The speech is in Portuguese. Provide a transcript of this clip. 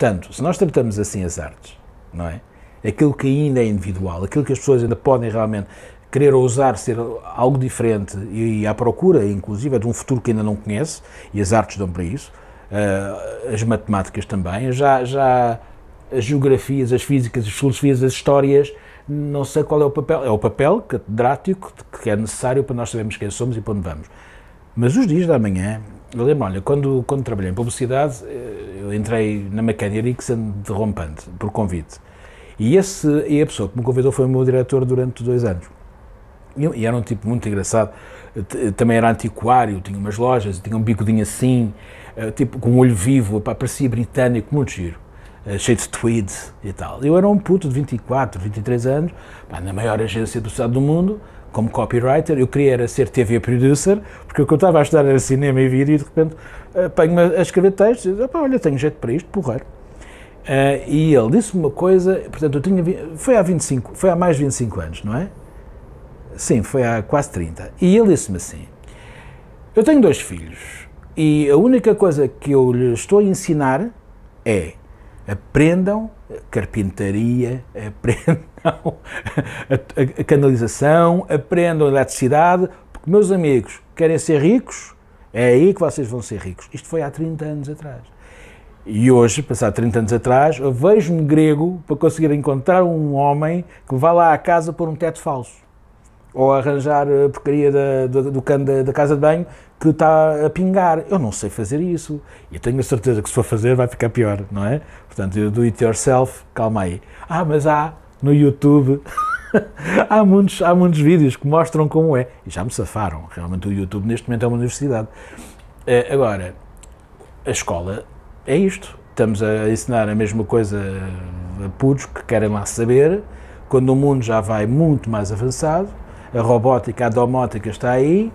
Portanto, se nós tratamos assim as artes, não é? Aquilo que ainda é individual, aquilo que as pessoas ainda podem realmente querer ousar ser algo diferente e, à procura, inclusive, é de um futuro que ainda não conhece, e as artes dão para isso, uh, as matemáticas também, já, já as geografias, as físicas, as filosofias, as histórias, não sei qual é o papel, é o papel catedrático que é necessário para nós sabermos quem somos e para onde vamos. Mas os dias da manhã, eu lembro, olha, quando, quando trabalhei em publicidade, eh, eu entrei na McCann Erickson de rompante, por convite. E, esse, e a pessoa que me convidou foi o meu diretor durante dois anos. E, era um tipo muito engraçado. Também era antiquário, tinha umas lojas, tinha um bigodinho assim, eh, tipo com um olho vivo, pá, parecia britânico, muito giro. Eh, cheio de tweed e tal. Eu era um puto de 24, 23 anos, na maior agência do estado do mundo, como copywriter, eu queria era ser TV producer, porque o que eu estava a estudar era cinema e vídeo e de repente apanho-me eh, a escrever textos e digo, olha, tenho jeito para isto, porra Uh, eh, e ele disse-me uma coisa, portanto, eu tinha, foi há 25, foi há mais de 25 anos, não é? Sim, foi há quase 30. E ele disse-me assim, eu tenho dois filhos e a única coisa que eu lhes estou a ensinar é aprendam carpintaria, aprendam a, canalização, aprendam eletricidade, porque, meus amigos, querem ser ricos? É aí que vocês vão ser ricos. Isto foi há 30 anos atrás. E hoje, passado 30 anos atrás, eu vejo-me grego para conseguir encontrar um homem que vá lá à casa por um teto falso. Ou arranjar a eh, porcaria da, do, do cano da, da casa de banho que está a pingar. Eu não sei fazer isso. E tenho a certeza que se for fazer vai ficar pior, não é? Portanto, do it yourself, calma aí. Ah, mas há no YouTube. há, muitos, há muitos vídeos que mostram como é. E já me safaram. Realmente o YouTube neste momento é uma universidade. Eh, agora, a escola é isto. Estamos a ensinar a mesma coisa a putos que querem lá saber, quando o mundo já vai muito mais avançado, a robótica, a domótica está aí.